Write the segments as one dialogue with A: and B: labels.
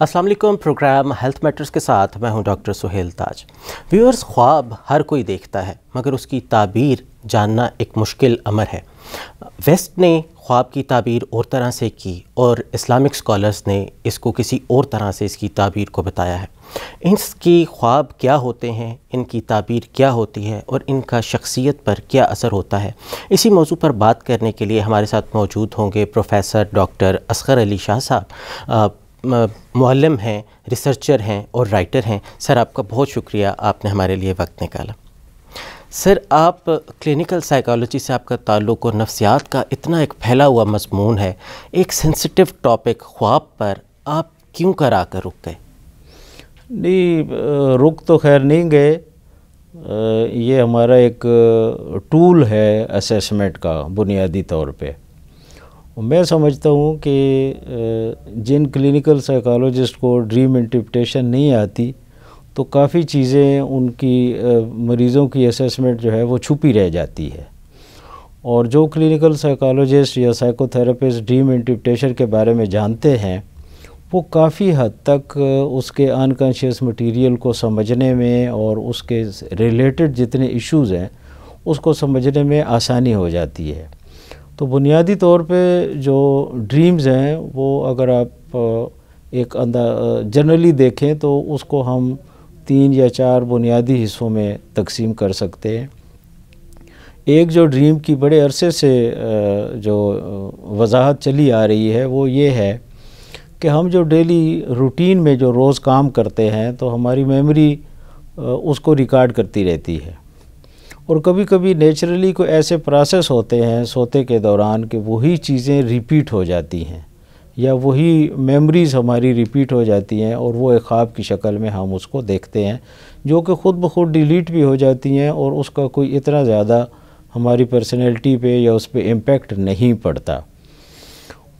A: Aslam programme health matters के साथ मैं हूं डॉक्टर सुहेल ताज व्यूअर्स ख्वाब हर कोई देखता है मगर उसकी ताबीर जानना एक मुश्किल अमर है वेस्ट ने ख्वाब की ताबीर और तरह से की और इस्लामिक स्कॉलर्स ने इसको किसी और तरह से इसकी ताबीर को बताया है इसकी ख्वाब क्या होते हैं इनकी ताबीर क्या होती है और इनका शख्सियत पर क्या असर होता है इसी मौजू पर बात करने के लिए हमारे साथ मौजूद होंगे प्रोफेसर डॉक्टर असगर अली शाह साहब मुहलम हैं रिसर्चर हैं और राइटर हैं सर आपका बहुत शुक्रिया आपने हमारे लिए वक्त निकाला सर आप क्लिनिकल साइकोलॉजी से आपका ताल्लुक और नफ्सियात का इतना एक फैला हुआ मजमून है एक सेंसिटिव टॉपिक ख्वाब पर आप क्यों करा कर रुक गए नहीं रुक तो खैर नहीं गए ये हमारा एक
B: टूल है असेसमेंट का बुनियादी तौर पे मैं समझता हूँ कि जिन क्लिनिकल साइकोलॉजिस्ट को ड्रीम इंटरप्रटेशन नहीं आती तो काफ़ी चीज़ें उनकी मरीज़ों की असेसमेंट जो है वो छुपी रह जाती है और जो क्लिनिकल साइकोलॉजिस्ट या साइकोथेरेपिस्ट ड्रीम इंटरप्रटेशन के बारे में जानते हैं वो काफ़ी हद तक उसके अनकॉन्शियस मटेरियल को समझने में और उसके रिलेटेड जितने इश्यूज़ हैं उसको समझने में आसानी हो जाती है तो बुनियादी तौर पे जो ड्रीम्स हैं वो अगर आप एक अंदा जनरली देखें तो उसको हम तीन या चार बुनियादी हिस्सों में तकसीम कर सकते हैं एक जो ड्रीम की बड़े अरसे से जो वजाहत चली आ रही है वो ये है कि हम जो डेली रूटीन में जो रोज़ काम करते हैं तो हमारी मेमोरी उसको रिकॉर्ड करती रहती है और कभी कभी नेचुरली को ऐसे प्रोसेस होते हैं सोते के दौरान कि वही चीज़ें रिपीट हो जाती हैं या वही मेमोरीज़ हमारी रिपीट हो जाती हैं और वो एक ख्वाब की शक्ल में हम उसको देखते हैं जो कि ख़ुद ब खुद डिलीट भी हो जाती हैं और उसका कोई इतना ज़्यादा हमारी पर्सनैलिटी पे या उस पर इम्पेक्ट नहीं पड़ता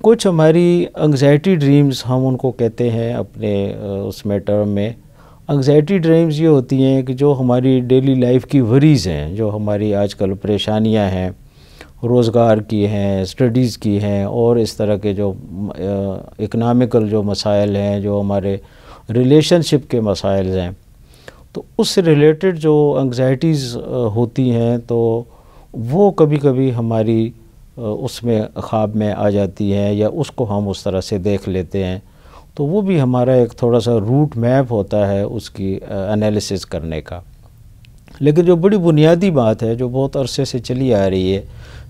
B: कुछ हमारी एंग्जाइटी ड्रीम्स हम उनको कहते हैं अपने उसमें टर्म में एंगजाइटी ड्रीम्स ये होती हैं कि जो हमारी डेली लाइफ की वरीज़ हैं जो हमारी आजकल परेशानियां हैं रोज़गार की हैं स्टडीज़ की हैं और इस तरह के जो इकनॉमिकल जो मसाइल हैं जो हमारे रिलेशनशिप के मसाइल हैं तो उससे रिलेटेड जो एंगजाइटीज़ होती हैं तो वो कभी कभी हमारी उसमें ख्वाब में आ जाती हैं या उसको हम उस तरह से देख लेते हैं तो वो भी हमारा एक थोड़ा सा रूट मैप होता है उसकी एनालिसिस करने का लेकिन जो बड़ी बुनियादी बात है जो बहुत अरसे से चली आ रही है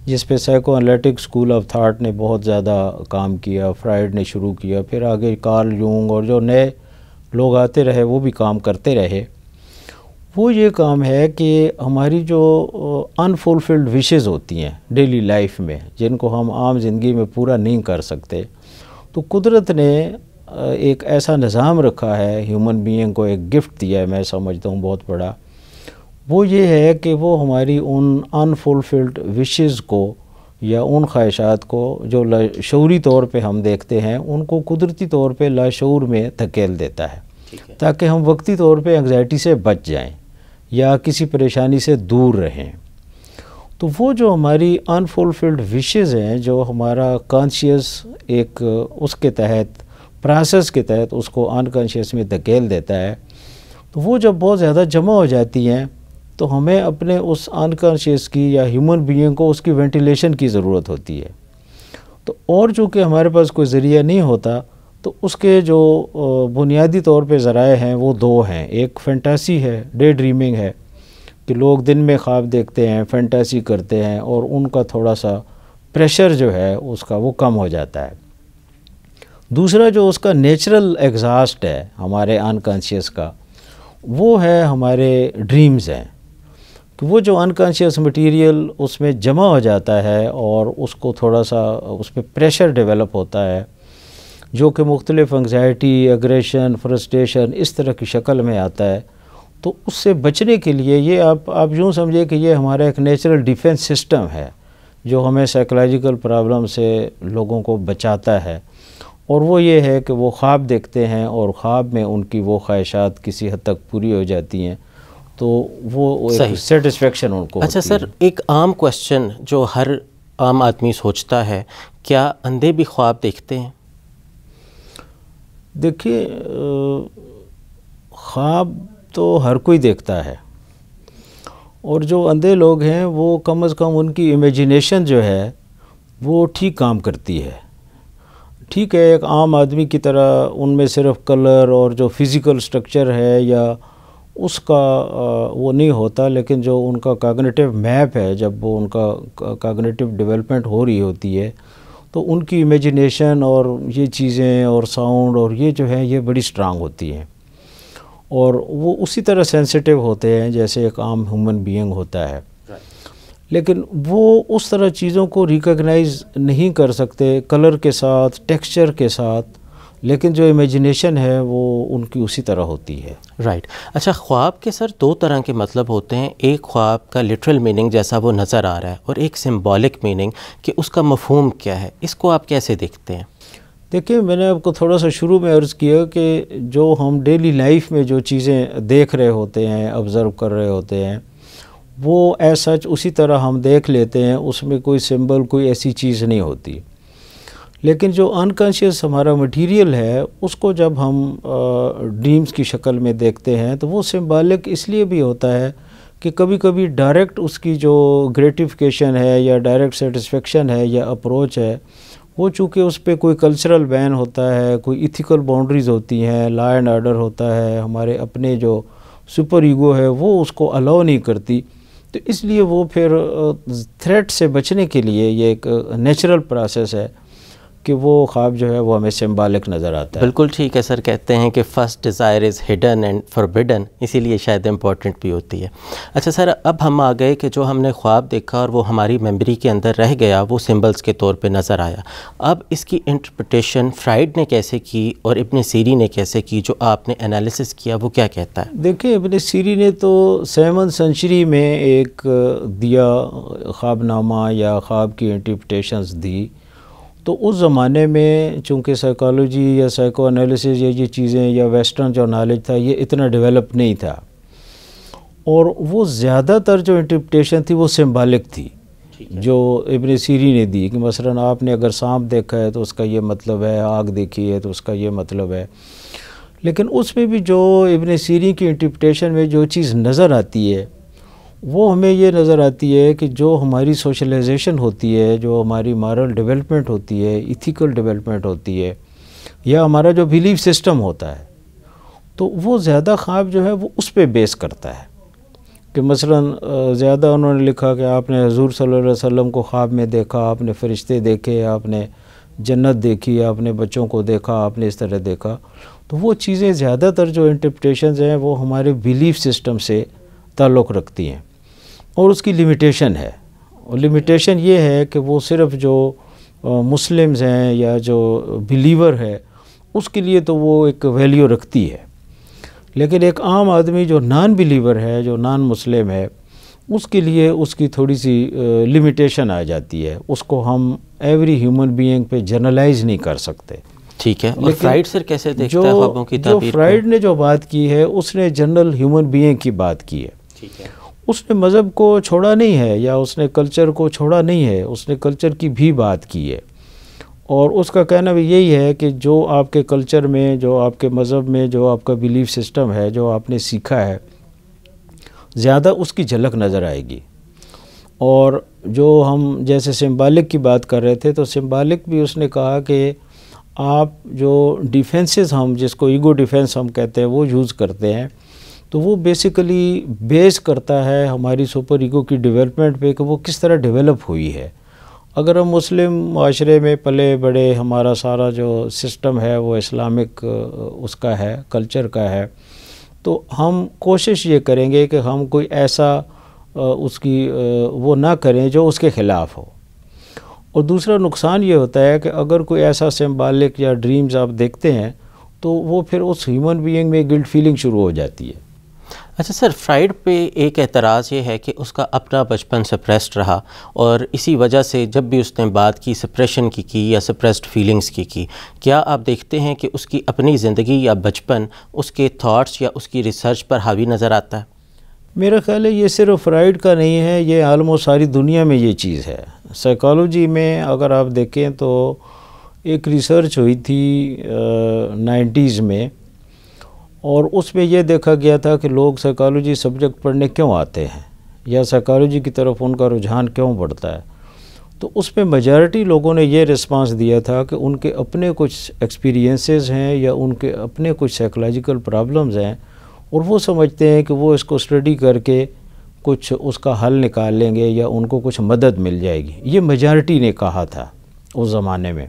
B: जिस पे psycho analytic school of thought ने बहुत ज़्यादा काम किया फ्राइड ने शुरू किया फिर आगे कार्ल यूंग और जो नए लोग आते रहे वो भी काम करते रहे वो ये काम है कि हमारी जो अनफुलफिल्ड विशेज़ होती हैं डेली लाइफ में जिनको हम आम ज़िंदगी में पूरा नहीं कर सकते तो कुदरत ने एक ऐसा निज़ाम रखा है ह्यूमन बीइंग को एक गिफ्ट दिया है मैं समझता हूँ बहुत बड़ा वो ये है कि वो हमारी उन अनफुलफिल्ड विशेज़ को या उन ख्वाहिशात को जो लाशूरी तौर पे हम देखते हैं उनको कुदरती तौर पे लाशूर में धकेल देता है ताकि हम वक्ती तौर पे एंग्जाइटी से बच जाएं या किसी परेशानी से दूर रहें तो वो जो हमारी अनफुलफिल्ड विशेज़ हैं जो हमारा कॉन्शियस एक उसके तहत प्रोसेस के तहत उसको अनकॉन्शियस में धकेल देता है तो वो जब बहुत ज़्यादा जमा हो जाती हैं तो हमें अपने उस अनकॉन्शियस की या ह्यूमन बीइंग को उसकी वेंटिलेशन की ज़रूरत होती है तो और चूँकि हमारे पास कोई ज़रिया नहीं होता तो उसके जो बुनियादी तौर पे ज़राए हैं वो दो हैं एक फैंटासी है डे ड्रीमिंग है कि लोग दिन में ख्वाब देखते हैं फैंटासी करते हैं और उनका थोड़ा सा प्रेशर जो है उसका वो कम हो जाता है दूसरा जो उसका नेचुरल एग्जास्ट है हमारे अनकॉन्शियस का वो है हमारे ड्रीम्स हैं कि तो वो जो अनकॉन्शियस मटेरियल उसमें जमा हो जाता है और उसको थोड़ा सा उस पर प्रेशर डेवलप होता है जो कि मुख्तलिफ एंगजाइटी एग्रेशन फ्रस्ट्रेशन इस तरह की शक्ल में आता है तो उससे बचने के लिए ये आप आप यूँ समझिए कि ये हमारा एक नेचुरल डिफेंस सिस्टम है जो हमें साइकोलॉजिकल प्रॉब्लम से लोगों को बचाता है और वो ये है कि वो ख्वाब देखते हैं और ख्वाब में उनकी वो ख्वाहिशात किसी हद तक पूरी हो जाती हैं तो वो सेटिस्फेक्शन उनको अच्छा सर
A: एक आम क्वेश्चन जो हर आम आदमी सोचता है क्या अंधे भी ख्वाब देखते हैं
B: देखिए ख्वाब तो हर कोई देखता है और जो अंधे लोग हैं वो कम अज़ कम उनकी इमेजिनेशन जो है वो ठीक काम करती है ठीक है एक आम आदमी की तरह उनमें सिर्फ कलर और जो फिज़िकल स्ट्रक्चर है या उसका वो नहीं होता लेकिन जो उनका कागनेटिव मैप है जब वो उनका कागनेटिव डेवलपमेंट हो रही होती है तो उनकी इमेजिनेशन और ये चीज़ें और साउंड और ये जो है ये बड़ी स्ट्रांग होती हैं और वो उसी तरह सेंसिटिव होते हैं जैसे एक आम ह्यूमन बीइंग होता है लेकिन वो उस तरह चीज़ों को रिकग्नाइज नहीं कर सकते कलर के साथ टेक्सचर के साथ लेकिन जो इमेजिनेशन है वो उनकी उसी तरह
A: होती है राइट right. अच्छा ख्वाब के सर दो तरह के मतलब होते हैं एक ख्वाब का लिटरल मीनिंग जैसा वो नज़र आ रहा है और एक सिम्बॉलिक मीनिंग कि उसका मफहम क्या है इसको आप कैसे देखते हैं
B: देखिए मैंने आपको थोड़ा सा शुरू में अर्ज़ किया कि जो हम डेली लाइफ में जो चीज़ें देख रहे होते हैं ऑब्ज़र्व कर रहे होते हैं वो एज सच उसी तरह हम देख लेते हैं उसमें कोई सिंबल कोई ऐसी चीज़ नहीं होती लेकिन जो अनकॉन्शियस हमारा मटेरियल है उसको जब हम ड्रीम्स की शक्ल में देखते हैं तो वो सिम्बालिक इसलिए भी होता है कि कभी कभी डायरेक्ट उसकी जो ग्रेटिफिकेशन है या डायरेक्ट सेटिस्फेक्शन है या अप्रोच है वो चूँकि उस पर कोई कल्चरल बैन होता है कोई इथिकल बाउंड्रीज़ होती हैं लॉ एंड ऑर्डर होता है हमारे अपने जो सुपर ईगो है वो उसको अलाउ नहीं करती तो इसलिए वो फिर थ्रेट से बचने के लिए ये एक नेचुरल प्रोसेस है
A: कि वो ख्वाब जो है वो हमें सिम्बालिक नज़र आता है बिल्कुल ठीक है सर कहते हैं कि first desire is hidden and forbidden इसीलिए शायद इम्पॉर्टेंट भी होती है अच्छा सर अब हम आ गए कि जो हमने ख्वाब देखा और वो हमारी मेमोरी के अंदर रह गया वो सिम्बल्स के तौर पे नज़र आया अब इसकी इंटरप्रटेशन फ्राइड ने कैसे की और इबन सीरी ने कैसे की जो आपने एनालिसिस किया वो क्या कहता है
B: देखिए इबन सीरी ने तो सेवन सेंचुरी में एक दिया ख्वाबनामा या ख्वाब की इंटरप्रटेशन दी तो उस ज़माने में चूँकि साइकोलॉजी या साइको एनालिसिस या ये चीज़ें या वेस्टर्न जो नॉलेज था ये इतना डेवलप नहीं था और वो ज़्यादातर जो इंटरप्रटेशन थी वो सिम्बालिक थी जो इबन सीरी ने दी कि मसलन आपने अगर सांप देखा है तो उसका ये मतलब है आग देखी है तो उसका ये मतलब है लेकिन उसमें भी जो इबन सीरी की इंटरप्रटेशन में जो चीज़ नज़र आती है वो हमें ये नज़र आती है कि जो हमारी सोशलाइजेशन होती है जो हमारी मॉरल डेवलपमेंट होती है इथिकल डेवलपमेंट होती है या हमारा जो बिलीव सिस्टम होता है तो वो ज़्यादा ख्वाब जो है वो उस पर बेस करता है कि मसलन ज़्यादा उन्होंने लिखा कि आपने हजूर सल्लल्लाहु अलैहि को ख्वाब में देखा आपने फ़रिश्ते देखे आपने जन्नत देखी आपने बच्चों को देखा आपने इस तरह देखा तो वो चीज़ें ज़्यादातर जो इंटरप्रटेशन हैं वो हमारे बिलीफ सिस्टम से ताल्लुक़ रखती हैं और उसकी लिमिटेशन है और लिमिटेशन ये है कि वो सिर्फ जो मुस्लिम्स हैं या जो बिलीवर है उसके लिए तो वो एक वैल्यू रखती है लेकिन एक आम आदमी जो नॉन बिलीवर है जो नॉन मुस्लिम है उसके लिए उसकी थोड़ी सी लिमिटेशन आ जाती है उसको हम एवरी ह्यूमन बीइंग पे जनरलाइज नहीं कर सकते ठीक है और फ्राइड सर कैसे देखता है की जो फ्राइड ने जो बात की है उसने जनरल ह्यूमन बीइंग की बात की है ठीक है उसने मज़हब को छोड़ा नहीं है या उसने कल्चर को छोड़ा नहीं है उसने कल्चर की भी बात की है और उसका कहना भी यही है कि जो आपके कल्चर में जो आपके मज़हब में जो आपका बिलीफ सिस्टम है जो आपने सीखा है ज़्यादा उसकी झलक नज़र आएगी और जो हम जैसे सिम्बालिक की बात कर रहे थे तो सिम्बालिक भी उसने कहा कि आप जो डिफेंसेस हम जिसको ईगो डिफेंस हम कहते हैं वो यूज़ करते हैं तो वो बेसिकली बेस करता है हमारी सुपर ईगो की डेवलपमेंट पे कि वो किस तरह डेवलप हुई है अगर हम मुस्लिम माशरे में पले बड़े हमारा सारा जो सिस्टम है वो इस्लामिक उसका है कल्चर का है तो हम कोशिश ये करेंगे कि हम कोई ऐसा उसकी वो ना करें जो उसके ख़िलाफ़ हो और दूसरा नुकसान ये होता है कि अगर कोई ऐसा सिम्बालिक या ड्रीम्स आप देखते हैं तो वो फिर उस ह्यूमन बीइंग में गिल्ट फीलिंग शुरू हो जाती है
A: अच्छा सर फ्राइड पे एक एतराज़ ये है कि उसका अपना बचपन सप्रेस्ड रहा और इसी वजह से जब भी उसने बात की सप्रेशन की की या सप्रेस्ड फीलिंग्स की की क्या आप देखते हैं कि उसकी अपनी ज़िंदगी या बचपन उसके थॉट्स या उसकी रिसर्च पर हावी नज़र आता है
B: मेरा ख्याल है ये सिर्फ फ्राइड का नहीं है ये आलमो सारी दुनिया में ये चीज़ है साइकोलॉजी में अगर आप देखें तो एक रिसर्च हुई थी नाइन्टीज़ में और उसमें यह देखा गया था कि लोग साइकोलॉजी सब्जेक्ट पढ़ने क्यों आते हैं या साइकोलॉजी की तरफ उनका रुझान क्यों बढ़ता है तो उसमें मेजॉरिटी लोगों ने यह रिस्पांस दिया था कि उनके अपने कुछ एक्सपीरियंसेस हैं या उनके अपने कुछ साइकोलॉजिकल प्रॉब्लम्स हैं और वो समझते हैं कि वो इसको स्टडी करके कुछ उसका हल निकाल लेंगे या उनको कुछ मदद मिल जाएगी ये मेजॉरिटी ने कहा था उस ज़माने में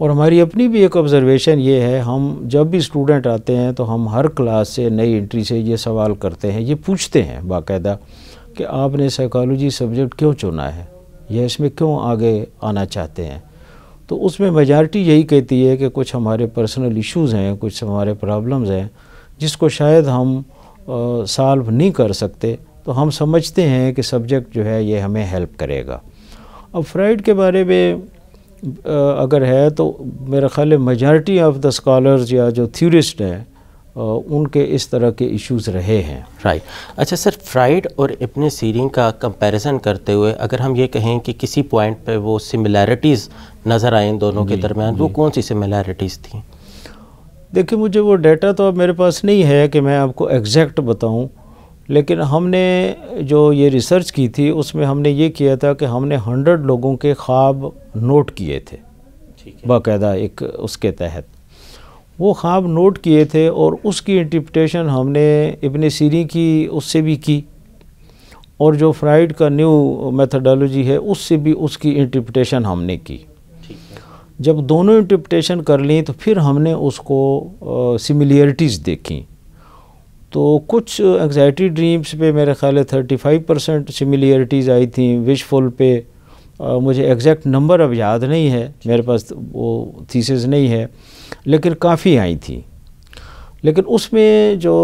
B: और हमारी अपनी भी एक ऑब्ज़रवेशन ये है हम जब भी स्टूडेंट आते हैं तो हम हर क्लास से नई एंट्री से ये सवाल करते हैं ये पूछते हैं बाकायदा कि आपने साइकोलॉजी सब्जेक्ट क्यों चुना है या इसमें क्यों आगे आना चाहते हैं तो उसमें मेजॉरिटी यही कहती है कि कुछ हमारे पर्सनल इश्यूज हैं कुछ हमारे प्रॉब्लम्स हैं जिसको शायद हम सॉल्व नहीं कर सकते तो हम समझते हैं कि सब्जेक्ट जो है ये हमें हेल्प करेगा अब फ्राइड के बारे में अगर है तो मेरा ख्याल है मेजॉरिटी ऑफ द स्कॉलर्स या जो थ्योरिस्ट हैं उनके
A: इस तरह के इश्यूज रहे हैं राइट अच्छा सर फ्राइड और इब्ने सीरिंग का कंपैरिजन करते हुए अगर हम ये कहें कि किसी पॉइंट पे वो सिमिलैरिटीज़ नज़र आए इन दोनों के दरमियान वो कौन सी सिमिलैरिटीज़ थी
B: देखिए मुझे वो डाटा तो अब मेरे पास नहीं है कि मैं आपको एग्जैक्ट बताऊँ लेकिन हमने जो ये रिसर्च की थी उसमें हमने ये किया था कि हमने हंड्रेड लोगों के ख्वाब नोट किए थे बाकायदा एक उसके तहत वो ख्वाब नोट किए थे और उसकी इंटरप्रटेशन हमने इबन सीरी की उससे भी की और जो फ्राइड का न्यू मेथडोलॉजी है उससे भी उसकी इंटरप्रटेशन हमने की जब दोनों इंटरप्रटेशन कर ली तो फिर हमने उसको सिमिलियरिटीज़ देखी तो कुछ एग्जाइटी ड्रीम्स पे मेरे ख्याल है थर्टी फाइव परसेंट सिमिलियरिटीज़ आई थी विशफुल पे आ, मुझे एग्जैक्ट नंबर अब याद नहीं है मेरे पास वो थीसिस नहीं है लेकिन काफ़ी आई थी लेकिन उसमें जो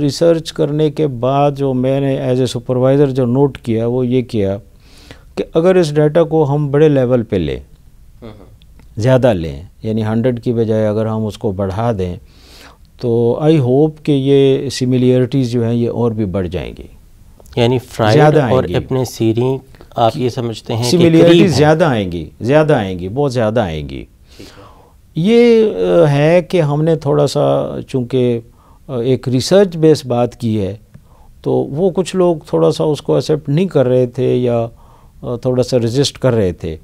B: रिसर्च करने के बाद जो मैंने एज ए सुपरवाइज़र जो नोट किया वो ये किया कि अगर इस डाटा को हम बड़े लेवल पे लें
A: हम्म।
B: ज़्यादा लें यानी हंड्रेड की बजाय अगर हम उसको बढ़ा दें तो आई होप कि ये सिमिलियरिटीज़ जो हैं ये और भी बढ़ जाएंगी
A: यानी फ्राइड और अपने सीरी आप ये समझते हैं सिमिलियरिटी
B: ज़्यादा आएंगी ज़्यादा
A: आएंगी बहुत ज़्यादा आएंगी
B: ये है कि हमने थोड़ा सा चूँकि एक रिसर्च बेस बात की है तो वो कुछ लोग थोड़ा सा उसको एक्सेप्ट नहीं कर रहे थे या थोड़ा सा रजिस्ट कर रहे थे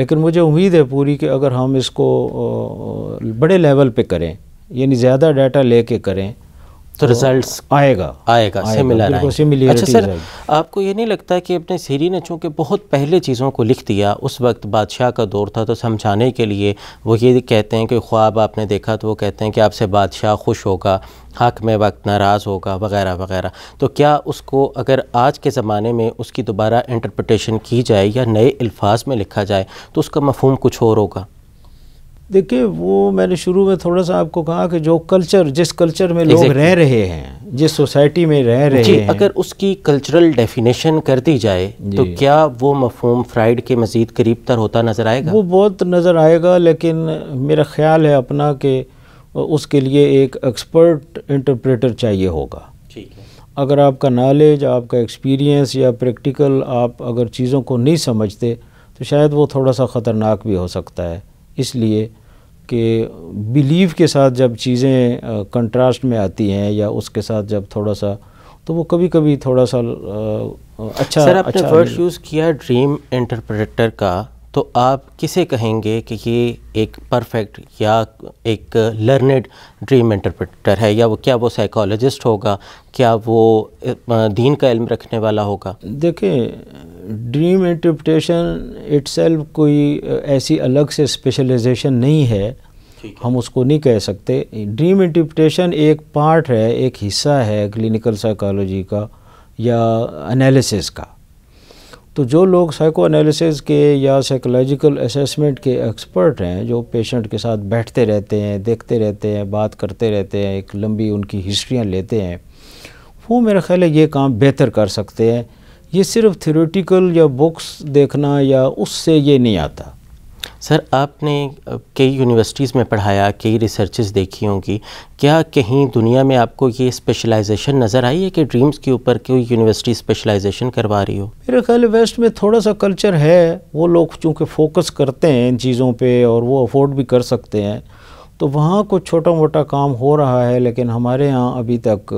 B: लेकिन मुझे उम्मीद है पूरी कि अगर हम इसको बड़े लेवल पे करें यानी ज़्यादा डाटा लेके करें तो, तो रिजल्ट्स आएगा आएगा सिमिलर आएगा सिमिलर अच्छा सर
A: आपको ये नहीं लगता कि अपने सीरी ने चूँकि बहुत पहले चीज़ों को लिख दिया उस वक्त बादशाह का दौर था तो समझाने के लिए वो ये कहते हैं कि ख्वाब आपने देखा तो वो कहते हैं कि आपसे बादशाह खुश होगा हक में वक्त नाराज़ होगा वगैरह वगैरह तो क्या उसको अगर आज के ज़माने में उसकी दोबारा इंटरप्रटेशन की जाए या नए अल्फाज में लिखा जाए तो उसका मफहम कुछ और होगा
B: देखिए वो मैंने शुरू में थोड़ा सा आपको कहा कि जो कल्चर जिस कल्चर में लोग रह रहे हैं जिस सोसाइटी में रह रहे जी, हैं अगर
A: उसकी कल्चरल डेफिनेशन कर दी जाए तो क्या वो मफहम फ्राइड के मज़ीद करीब तर होता नज़र आएगा वो बहुत नज़र आएगा
B: लेकिन मेरा ख्याल है अपना कि उसके लिए एक एक्सपर्ट इंटरप्रेटर चाहिए होगा अगर आपका नॉलेज आपका एक्सपीरियंस या प्रैक्टिकल आप अगर चीज़ों को नहीं समझते तो शायद वो थोड़ा सा ख़तरनाक भी हो सकता है इसलिए कि बिलीव के साथ जब चीज़ें कंट्रास्ट में आती हैं या उसके साथ जब थोड़ा सा तो वो कभी कभी थोड़ा सा आ, अच्छा सर आपने अच्छा वर्ड
A: यूज़ किया ड्रीम इंटरप्रेटर का तो आप किसे कहेंगे कि ये एक परफेक्ट या एक लर्नेड ड्रीम इंटरप्रेटर है या वो क्या वो साइकोलॉजिस्ट होगा क्या वो दीन का इल्म रखने वाला होगा देखें
B: ड्रीम इंटरप्रटेशन इट्सेल्फ कोई ऐसी अलग से स्पेशलाइजेशन नहीं है हम उसको नहीं कह सकते ड्रीम इंटरप्रटेशन एक पार्ट है एक हिस्सा है क्लिनिकल साइकोलॉजी का या एनालिसिस का तो जो लोग साइको एनालिसिस के या साइकोलॉजिकल असेसमेंट के एक्सपर्ट हैं जो पेशेंट के साथ बैठते रहते हैं देखते रहते हैं बात करते रहते हैं एक लंबी उनकी हिस्ट्रियाँ लेते हैं वो मेरा ख्याल है ये काम बेहतर कर सकते हैं ये सिर्फ
A: थ्योरेटिकल या बुक्स देखना या उससे ये नहीं आता सर आपने कई यूनिवर्सिटीज़ में पढ़ाया कई रिसर्चेस देखी होंगी क्या कहीं दुनिया में आपको ये स्पेशलाइजेशन नज़र आई है कि ड्रीम्स के ऊपर कोई यूनिवर्सिटी स्पेशलाइजेशन करवा रही हो
B: मेरे ख्याल वेस्ट में थोड़ा सा कल्चर है वो लोग चूँकि फोकस करते हैं इन चीज़ों पर और वो अफोर्ड भी कर सकते हैं तो वहाँ कुछ छोटा मोटा काम हो रहा है लेकिन हमारे यहाँ अभी तक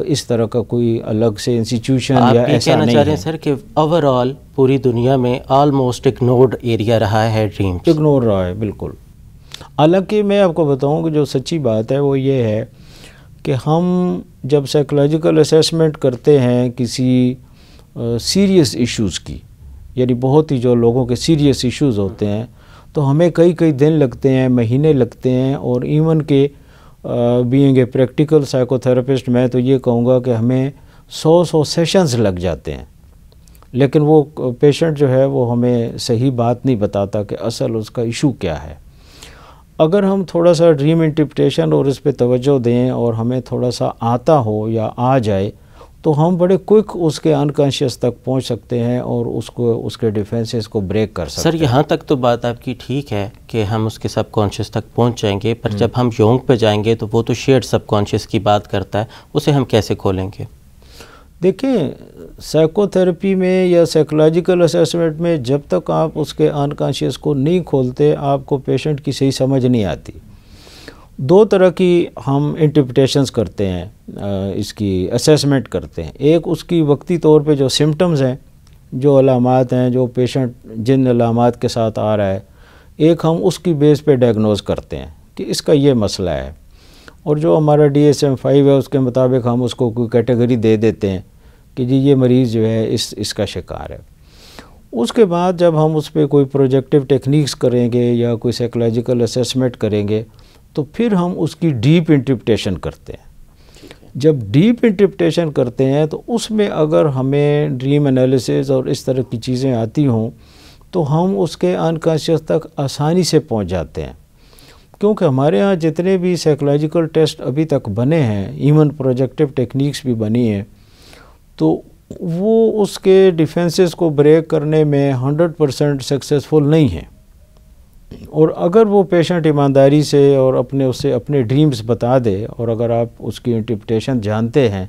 B: इस तरह का कोई अलग से इंस्टीट्यूशन या ऐसा नहीं चाह रहे सर
A: कि ओवरऑल पूरी दुनिया में ऑलमोस्ट इग्नोर्ड एरिया रहा है ड्रीम इग्नोर रहा है बिल्कुल
B: हालांकि मैं आपको बताऊं कि जो सच्ची बात है वो ये है कि हम जब साइकोलॉजिकल असेसमेंट करते हैं किसी सीरियस इश्यूज़ की यानी बहुत ही जो लोगों के सीरियस इश्यूज़ होते हैं तो हमें कई कई दिन लगते हैं महीने लगते हैं और इवन के बीइंग ए प्रैक्टिकल साइकोथेरेपिस्ट मैं तो ये कहूँगा कि हमें सौ सौ सेशंस लग जाते हैं लेकिन वो पेशेंट जो है वो हमें सही बात नहीं बताता कि असल उसका इशू क्या है अगर हम थोड़ा सा ड्रीम इंटरप्रिटेशन और इस पर तोज्जो दें और हमें थोड़ा सा आता हो या आ जाए तो हम बड़े क्विक उसके अनकॉन्शियस तक पहुंच सकते हैं और उसको उसके डिफेंसेस को ब्रेक
A: कर सकते सर यहाँ तक तो बात आपकी ठीक है कि हम उसके सब कॉन्शियस तक पहुंच जाएंगे पर हम्म। जब हम योंग पे जाएंगे तो वो तो शेड सब कॉन्शियस की बात करता है उसे हम कैसे खोलेंगे
B: देखें साइकोथेरेपी में या साइकोलॉजिकल असेसमेंट में जब तक आप उसके अनकॉन्शियस को नहीं खोलते आपको पेशेंट की सही समझ नहीं आती दो तरह की हम इंटरप्रटेशंस करते हैं इसकी असेसमेंट करते हैं एक उसकी वक्ती तौर पे जो सिम्टम्स हैं जो अलामत हैं जो पेशेंट जिन अलामत के साथ आ रहा है एक हम उसकी बेस पे डायग्नोज करते हैं कि इसका ये मसला है और जो हमारा डी एस एम फाइव है उसके मुताबिक हम उसको कोई कैटेगरी दे देते हैं कि जी ये मरीज़ जो है इस इसका शिकार है उसके बाद जब हम उस पर कोई प्रोजेक्टिव टेक्निक्स करेंगे या कोई साइकोलॉजिकल असेसमेंट करेंगे तो फिर हम उसकी डीप इंटरप्रिटेशन करते हैं जब डीप इंटरप्रिटेशन करते हैं तो उसमें अगर हमें ड्रीम एनालिसिस और इस तरह की चीज़ें आती हों तो हम उसके अनकॉन्शियस तक आसानी से पहुंच जाते हैं क्योंकि हमारे यहाँ जितने भी साइकोलॉजिकल टेस्ट अभी तक बने हैं इवन प्रोजेक्टिव टेक्निक्स भी बनी हैं तो वो उसके डिफेंसेस को ब्रेक करने में 100 परसेंट सक्सेसफुल नहीं है और अगर वो पेशेंट ईमानदारी से और अपने उसे अपने ड्रीम्स बता दे और अगर आप उसकी इंटरप्रटेशन जानते हैं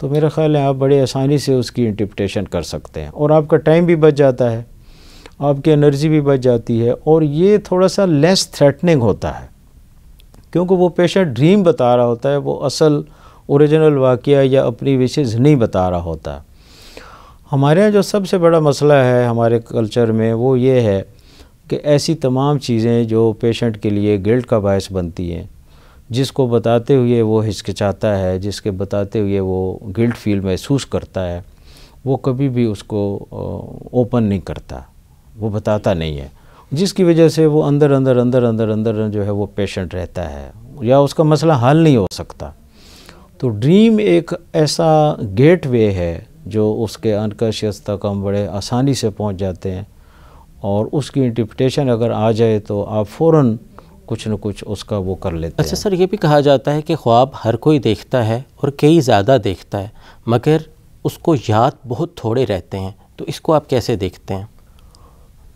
B: तो मेरा ख़्याल है आप बड़े आसानी से उसकी इंटरप्रटेशन कर सकते हैं और आपका टाइम भी बच जाता है आपकी एनर्जी भी बच जाती है और ये थोड़ा सा लेस थ्रेटनिंग होता है क्योंकि वो पेशेंट ड्रीम बता रहा होता है वो असल ओरिजिनल वाक़ या अपनी विशेज़ नहीं बता रहा होता हमारे यहाँ जो सबसे बड़ा मसला है हमारे कल्चर में वो ये है कि ऐसी तमाम चीज़ें जो पेशेंट के लिए गिल्ट का बायस बनती हैं जिसको बताते हुए वो हिचकिचाता है जिसके बताते हुए वो गिल्ट फील महसूस करता है वो कभी भी उसको ओपन नहीं करता वो बताता नहीं है जिसकी वजह से वो अंदर अंदर अंदर अंदर अंदर जो है वो पेशेंट रहता है या उसका मसला हल नहीं हो सकता तो ड्रीम एक ऐसा गेटवे है जो उसके अनकशियस तक हम बड़े आसानी से पहुंच जाते हैं और उसकी इंटरप्रटेशन अगर आ जाए तो आप फ़ौर कुछ न कुछ उसका वो कर लेते
A: अच्छा सर ये भी कहा जाता है कि ख्वाब हर कोई देखता है और कई ज़्यादा देखता है मगर उसको याद बहुत थोड़े रहते हैं तो इसको आप कैसे देखते हैं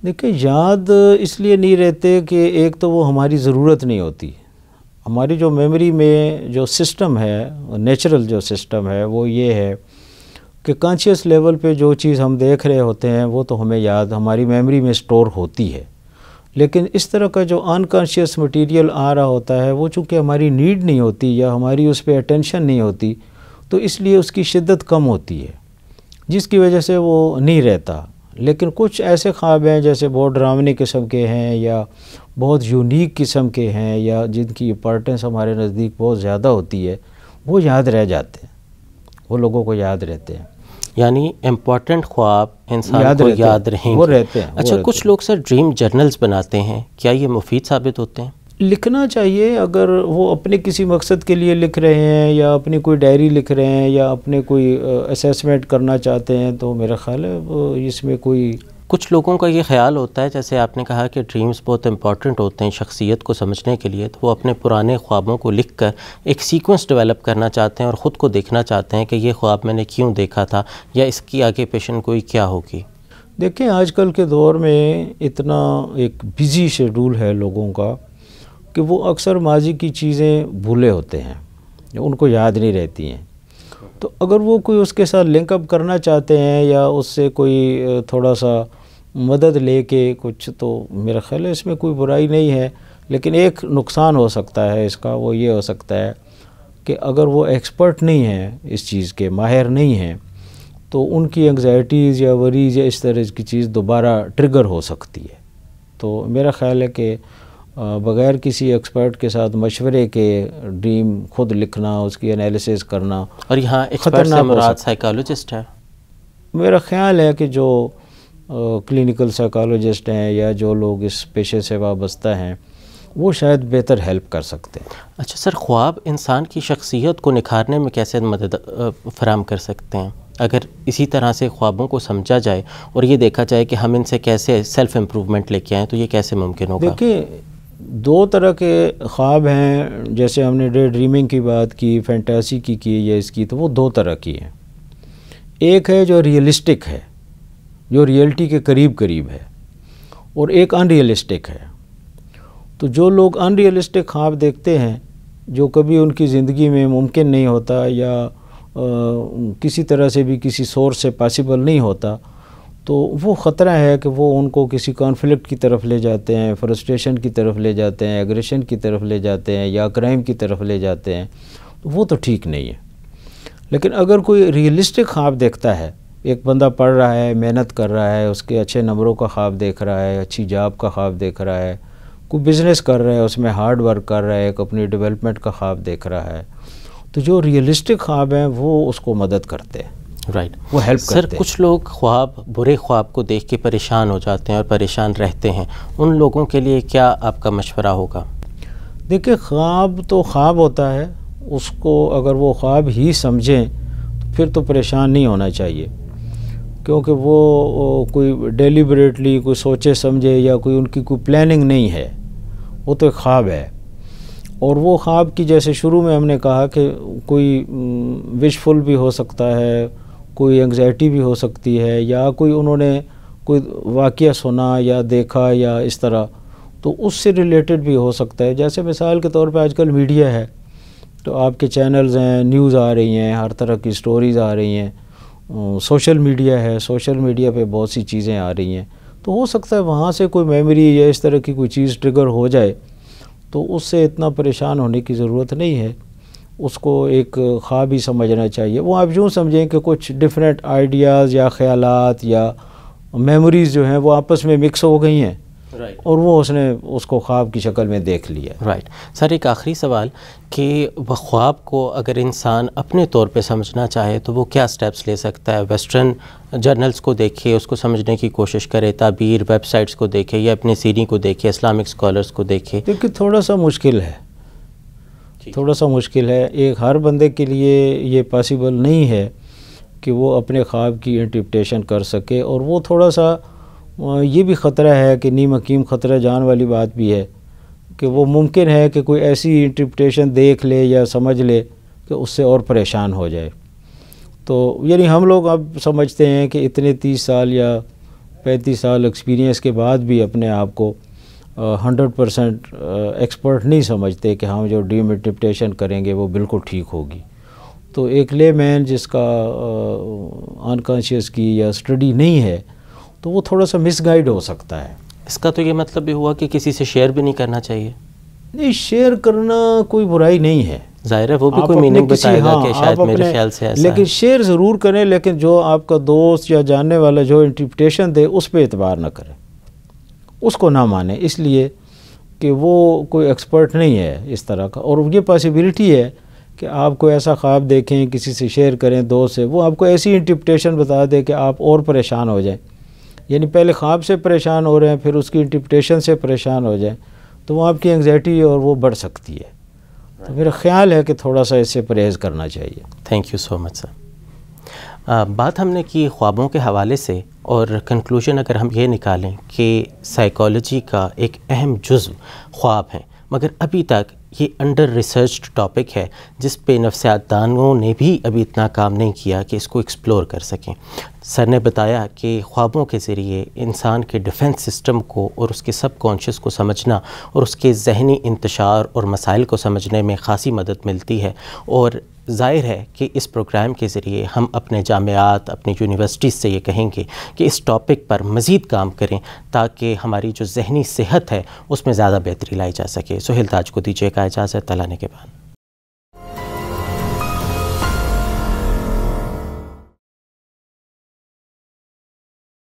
B: देखिए याद इसलिए नहीं रहते कि एक तो वो हमारी ज़रूरत नहीं होती हमारी जो मेमोरी में जो सिस्टम है नेचुरल जो सिस्टम है वो ये है कि कॉन्शियस लेवल पे जो चीज़ हम देख रहे होते हैं वो तो हमें याद हमारी मेमोरी में स्टोर होती है लेकिन इस तरह का जो अनकॉन्शियस मटेरियल आ रहा होता है वो चूँकि हमारी नीड नहीं होती या हमारी उस पर अटेंशन नहीं होती तो इसलिए उसकी शिद्दत कम होती है जिसकी वजह से वो नहीं रहता लेकिन कुछ ऐसे ख्वाब हैं जैसे बहुत ड्रामने किस्म के हैं या बहुत यूनिक किस्म के हैं या जिनकी इंपॉर्टेंस हमारे नज़दीक बहुत ज़्यादा होती है वो याद रह जाते हैं वो लोगों को याद रहते हैं
A: यानी इम्पोर्टेंट ख्वाब इंसान को याद रहेंगे वो रहते हैं अच्छा रहते कुछ लोग सर ड्रीम जर्नल्स बनाते हैं क्या ये मुफीद साबित होते हैं
B: लिखना चाहिए अगर वो अपने किसी मकसद के लिए लिख रहे हैं या अपनी कोई डायरी लिख रहे हैं या अपने कोई असेसमेंट करना चाहते हैं तो मेरा ख्याल है इसमें कोई
A: कुछ लोगों का ये ख्याल होता है जैसे आपने कहा कि ड्रीम्स बहुत इंपॉर्टेंट होते हैं शख्सियत को समझने के लिए तो वो अपने पुराने ख्वाबों को लिख कर एक सीक्वेंस डेवलप करना चाहते हैं और ख़ुद को देखना चाहते हैं कि ये ख्वाब मैंने क्यों देखा था या इसकी आगे पेशन कोई क्या होगी
B: देखें आजकल के दौर में इतना एक बिज़ी शेड्यूल है लोगों का कि वो अक्सर माजी की चीज़ें भूले होते हैं उनको याद नहीं रहती हैं तो अगर वो कोई उसके साथ लिंकअप करना चाहते हैं या उससे कोई थोड़ा सा मदद लेके कुछ तो मेरा ख्याल है इसमें कोई बुराई नहीं है लेकिन एक नुकसान हो सकता है इसका वो ये हो सकता है कि अगर वो एक्सपर्ट नहीं है इस चीज़ के माहिर नहीं हैं तो उनकी एंग्जाइटीज़ या वरीज या इस तरह की चीज़ दोबारा ट्रिगर हो सकती है तो मेरा ख्याल है कि बग़ैर किसी एक्सपर्ट के साथ मशवरे के ड्रीम खुद लिखना उसकी एनालिसिस करना और यहाँ खतरनाक
A: साइकोलॉजिस्ट है
B: मेरा ख्याल है कि जो क्लिनिकल साइकोलॉजिस्ट हैं या जो लोग इस पेशे से वाबस्ता
A: हैं वो शायद बेहतर हेल्प कर सकते हैं अच्छा सर ख्वाब इंसान की शख्सियत को निखारने में कैसे मदद फराम कर सकते हैं अगर इसी तरह से ख्वाबों को समझा जाए और ये देखा जाए कि हम इनसे कैसे सेल्फ इम्प्रूवमेंट लेके आएँ तो ये कैसे मुमकिन होगा देखिए
B: दो तरह के ख्वाब हैं जैसे हमने डे ड्रीमिंग की बात की फैंटासी की की या इसकी तो वो दो तरह की है एक है जो रियलिस्टिक है जो रियलिटी के करीब करीब है और एक अनरियलिस्टिक है तो जो लोग अनरियलिस्टिक ख्वाब देखते हैं जो कभी उनकी ज़िंदगी में मुमकिन नहीं होता या आ, किसी तरह से भी किसी सोर्स से पॉसिबल नहीं होता तो वो ख़तरा है कि वो उनको किसी कॉन्फ्लिक्ट की तरफ ले जाते हैं फ्रस्ट्रेशन की तरफ ले जाते हैं एग्रेशन की तरफ ले जाते हैं या क्राइम की तरफ ले जाते हैं तो वो तो ठीक नहीं है लेकिन अगर कोई रियलिस्टिक ख्वाब देखता है एक बंदा पढ़ रहा है मेहनत कर रहा है उसके अच्छे नंबरों का ख्वाब देख रहा है अच्छी जॉब का ख्वाब देख रहा है कोई बिज़नेस कर रहा है उसमें हार्ड वर्क कर रहा है अपनी डेवलपमेंट का ख्वाब देख रहा है तो जो रियलिस्टिक ख्वाब हैं वो उसको मदद करते हैं
A: राइट right. वो हेल्प सर कुछ लोग ख्वाब बुरे ख्वाब को देख के परेशान हो जाते हैं और परेशान रहते हैं उन लोगों के लिए क्या आपका मशवरा होगा
B: देखिए ख्वाब तो ख्वाब होता है उसको अगर वो ख्वाब ही समझें तो फिर तो परेशान नहीं होना चाहिए क्योंकि वो कोई डेलीबरेटली कोई सोचे समझे या कोई उनकी कोई प्लानिंग नहीं है वो तो एक ख्वाब है और वो ख्वाब की जैसे शुरू में हमने कहा कि कोई विशफुल भी हो सकता है कोई एंग्जाइटी भी हो सकती है या कोई उन्होंने कोई वाक़ सुना या देखा या इस तरह तो उससे रिलेटेड भी हो सकता है जैसे मिसाल के तौर पे आजकल मीडिया है तो आपके चैनल्स हैं न्यूज़ आ रही हैं हर तरह की स्टोरीज़ आ रही हैं सोशल मीडिया है सोशल मीडिया पे बहुत सी चीज़ें आ रही हैं तो हो सकता है वहाँ से कोई मेमोरी या इस तरह की कोई चीज़ ट्रिगर हो जाए तो उससे इतना परेशान होने की ज़रूरत नहीं है उसको एक ख्वाब ही समझना चाहिए वो आप यूँ समझें कि कुछ डिफरेंट आइडियाज़ या ख़्याल या मेमोरीज़ जो हैं वो आपस में मिक्स हो गई हैं right. और वो उसने उसको ख्वाब
A: की शक्ल में देख लिया राइट right. सर एक आखिरी सवाल कि ख्वाब को अगर इंसान अपने तौर पे समझना चाहे तो वो क्या स्टेप्स ले सकता है वेस्टर्न जर्नल्स को देखे उसको समझने की कोशिश करे ताबीर वेबसाइट्स को देखे या अपने सीरी को देखे इस्लामिक स्कॉलर्स को देखे क्योंकि थोड़ा सा मुश्किल है
B: थोड़ा सा मुश्किल है एक हर बंदे के लिए ये पॉसिबल नहीं है कि वो अपने ख्वाब की इंटरप्रटेशन कर सके और वो थोड़ा सा ये भी ख़तरा है कि नीम हकीम ख़तरा जान वाली बात भी है कि वो मुमकिन है कि कोई ऐसी इंटरप्रटेशन देख ले या समझ ले कि उससे और परेशान हो जाए तो यानी हम लोग अब समझते हैं कि इतने तीस साल या पैंतीस साल एक्सपीरियंस के बाद भी अपने आप को हंड्रेड परसेंट एक्सपर्ट नहीं समझते कि हम जो डीम इंटरप्रटेशन करेंगे वो बिल्कुल ठीक होगी तो एक ले मैन जिसका अनकॉन्शियस की या स्टडी नहीं है तो वो थोड़ा सा मिसगाइड हो सकता है
A: इसका तो ये मतलब भी हुआ कि किसी से शेयर भी नहीं करना चाहिए
B: नहीं शेयर करना कोई बुराई नहीं है
A: जाहिर है वो भी कोई मीनिंग बताएगा हाँ, कि शायद मेरे ख्याल से ऐसा लेकिन
B: शेयर ज़रूर करें लेकिन जो आपका दोस्त या जानने वाला जो इंटरप्रिटेशन दे उस पर एतबार ना करें उसको ना माने इसलिए कि वो कोई एक्सपर्ट नहीं है इस तरह का और ये पॉसिबिलिटी है कि आप कोई ऐसा ख्वाब देखें किसी से शेयर करें दोस्त से वो आपको ऐसी इंटरप्रटेशन बता दे कि आप और परेशान हो जाएं यानी पहले ख्वाब से परेशान हो रहे हैं फिर उसकी इंटरप्रटेशन से परेशान हो जाए तो वो आपकी एंगजाइटी और वो बढ़ सकती है तो मेरा ख्याल है कि थोड़ा सा इससे परहेज़ करना
A: चाहिए thank you so much sir बात हमने की ख्वाबों के हवाले से और कंक्लूजन अगर हम ये निकालें कि साइकोलॉजी का एक अहम जुज्व ख्वाब हैं मगर अभी तक ये अंडर रिसर्च टॉपिक है जिस पे नफसियातदानों ने भी अभी इतना काम नहीं किया कि इसको एक्सप्लोर कर सकें सर ने बताया कि ख्वाबों के ज़रिए इंसान के डिफेंस सिस्टम को और उसके सब कॉन्शियस को समझना और उसके जहनी इंतशार और मसाइल को समझने में ख़ासी मदद मिलती है और जाहिर है कि इस प्रोग्राम के ज़रिए हम अपने जामियात अपनी यूनिवर्सिटीज़ से ये कहेंगे कि इस टॉपिक पर मज़ीद काम करें ताकि हमारी जो जहनी सेहत है उसमें ज़्यादा बेहतरी लाई जा सके सुहेल ताज को दीजिएगा इजाज़त तलाने के बाद